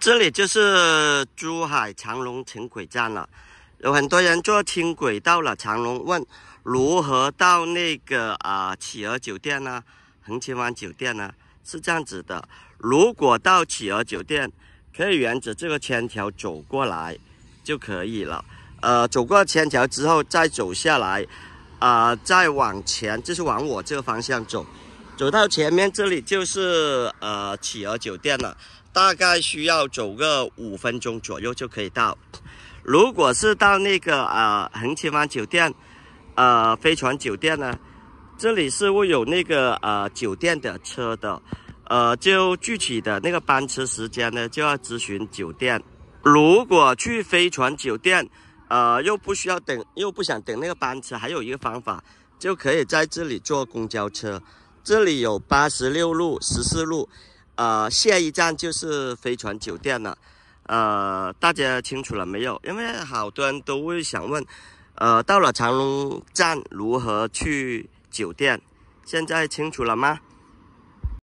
这里就是珠海长隆轻轨站了，有很多人坐轻轨到了长隆，问如何到那个啊企鹅酒店呢、横琴湾酒店呢？是这样子的，如果到企鹅酒店，可以沿着这个天桥走过来就可以了。呃，走过天桥之后再走下来，啊，再往前就是往我这个方向走。走到前面这里就是呃企鹅酒店了，大概需要走个五分钟左右就可以到。如果是到那个呃横琴湾酒店、呃飞船酒店呢，这里是会有那个呃酒店的车的，呃就具体的那个班车时间呢就要咨询酒店。如果去飞船酒店，呃又不需要等又不想等那个班车，还有一个方法就可以在这里坐公交车。这里有八十六路、十四路，呃，下一站就是飞船酒店了，呃，大家清楚了没有？因为好多人都会想问，呃，到了长隆站如何去酒店？现在清楚了吗？